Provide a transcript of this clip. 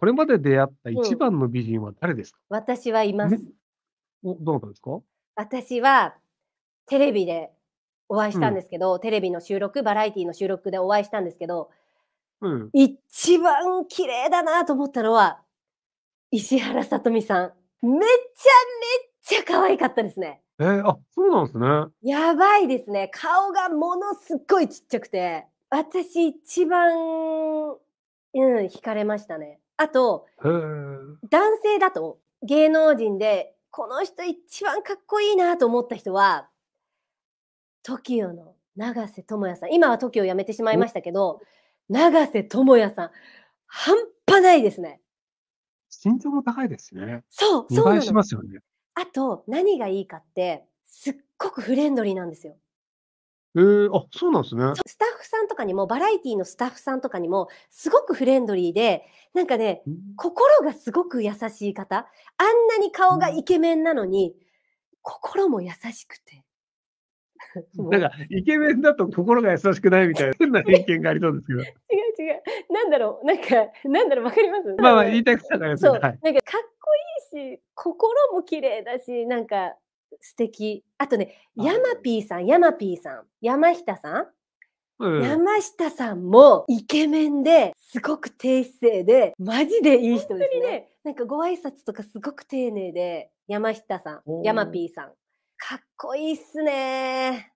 これまで出会った一番の美人は誰ですか、私はいます。お、どうなたですか私はテレビでお会いしたんですけど、テレビの収録、バラエティの収録でお会いしたんですけど、うん。一番綺麗だなと思ったのは、石原さとみさん。めちゃめちゃ可愛かったですね。えー、あ、そうなんですね。やばいですね。顔がものすっごいちっちゃくて、私一番うん、惹かれましたね。あと、男性だと、芸能人で、この人一番かっこいいなと思った人は TOKIO の長瀬智也さん。今は TOKIO 辞めてしまいましたけど、長瀬智也さん、半端ないですね。身長も高いですね。そう、そうしますよね。あと、何がいいかって、すっごくフレンドリーなんですよ。ええ、あ、そうなんですね。スタッフさんとかにも、バラエティーのスタッフさんとかにも、すごくフレンドリーで、なんかね、心がすごく優しい方。あんなに顔がイケメンなのに、心も優しくて。なんか、イケメンだと心が優しくないみたいな、変な偏見がありそうですけど。違う違う。なんだろう、なんか、なんだろう、わかります？まあまあ、言いたいことはすよそう、はい。なんかかっこいいし、心も綺麗だし、なんか素敵。あとね、ヤマピーさん、ヤマピーさん、山下さん、うん、山下さんもイケメンですごく低姿勢で、マジでいい人ですね。ねなんかご挨拶とかすごく丁寧で、山下さん、山 P ーさん、かっこいいっすね